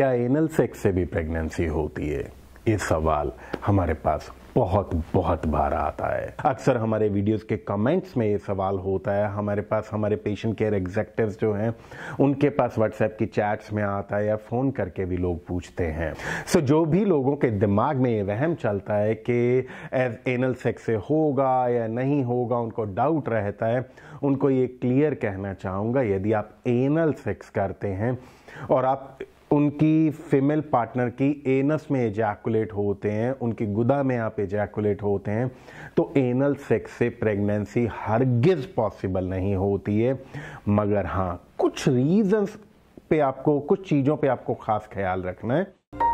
क्या anal sex से भी प्रेगनेंसी होती है ये सवाल हमारे पास बहुत बहुत बार आता है अक्सर हमारे वीडियोस के कमेंट्स में ये सवाल होता है हमारे पास हमारे पेशेंट केयर एग्जेक्टिव जो हैं उनके पास व्हाट्सएप की चैट्स में आता है या फ़ोन करके भी लोग पूछते हैं सो so, जो भी लोगों के दिमाग में ये वहम चलता है कि एज एनल सेक्स से होगा या नहीं होगा उनको डाउट रहता है उनको ये क्लियर कहना चाहूँगा यदि आप एनल सेक्स करते हैं और आप उनकी फीमेल पार्टनर की एनस में एजैकुलेट होते हैं उनकी गुदा में आप एजैकुलेट होते हैं तो एनल सेक्स से प्रेगनेंसी हरगिज़ पॉसिबल नहीं होती है मगर हाँ कुछ रीजंस पे आपको कुछ चीज़ों पे आपको ख़ास ख्याल रखना है